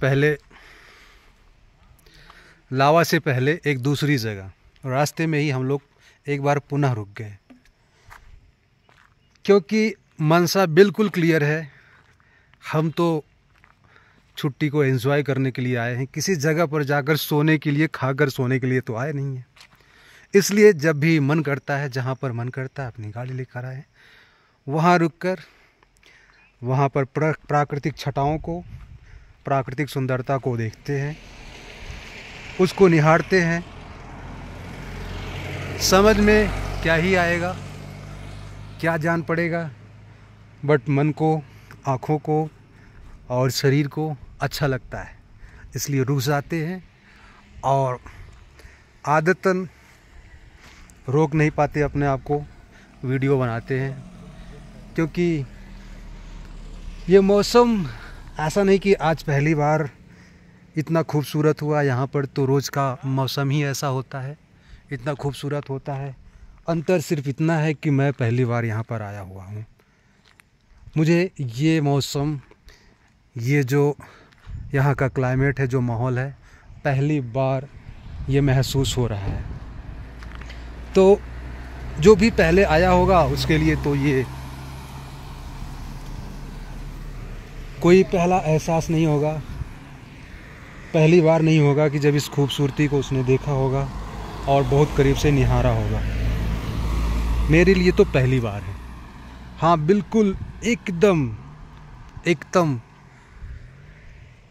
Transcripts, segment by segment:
पहले लावा से पहले एक दूसरी जगह रास्ते में ही हम लोग एक बार पुनः रुक गए क्योंकि मनसा बिल्कुल क्लियर है हम तो छुट्टी को एंजॉय करने के लिए आए हैं किसी जगह पर जाकर सोने के लिए खाकर सोने के लिए तो आए नहीं हैं इसलिए जब भी मन करता है जहाँ पर मन करता है अपनी गाड़ी लेकर आए वहाँ रुक कर वहाँ पर प्राकृतिक छटाओं को प्राकृतिक सुंदरता को देखते हैं उसको निहारते हैं समझ में क्या ही आएगा क्या जान पड़ेगा बट मन को आँखों को और शरीर को अच्छा लगता है इसलिए रुक जाते हैं और आदतन रोक नहीं पाते अपने आप को वीडियो बनाते हैं क्योंकि ये मौसम ऐसा नहीं कि आज पहली बार इतना खूबसूरत हुआ यहाँ पर तो रोज़ का मौसम ही ऐसा होता है इतना खूबसूरत होता है अंतर सिर्फ इतना है कि मैं पहली बार यहाँ पर आया हुआ हूँ मुझे ये मौसम ये जो यहाँ का क्लाइमेट है जो माहौल है पहली बार ये महसूस हो रहा है तो जो भी पहले आया होगा उसके लिए तो ये कोई पहला एहसास नहीं होगा पहली बार नहीं होगा कि जब इस खूबसूरती को उसने देखा होगा और बहुत करीब से निहारा होगा मेरे लिए तो पहली बार है हाँ बिल्कुल एकदम एकदम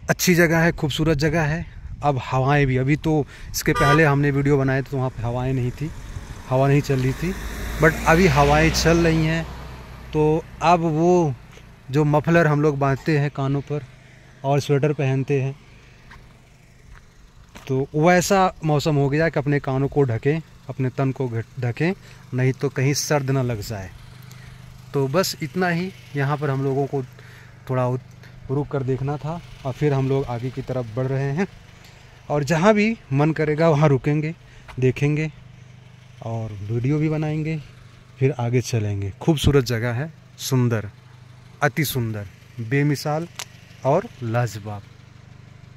अच्छी जगह है खूबसूरत जगह है अब हवाएं भी अभी तो इसके पहले हमने वीडियो बनाए तो वहाँ पर हवाएँ नहीं थी हवा नहीं चल रही थी बट अभी हवाएं चल रही हैं तो अब वो जो मफलर हम लोग बांधते हैं कानों पर और स्वेटर पहनते हैं तो वैसा मौसम हो गया कि अपने कानों को ढकें अपने तन को ढकें नहीं तो कहीं सर्द ना लग जाए तो बस इतना ही यहाँ पर हम लोगों को थोड़ा रुक कर देखना था और फिर हम लोग आगे की तरफ बढ़ रहे हैं और जहाँ भी मन करेगा वहाँ रुकेंगे देखेंगे और वीडियो भी बनाएंगे फिर आगे चलेंगे खूबसूरत जगह है सुंदर अति सुंदर बेमिसाल और लाजवाब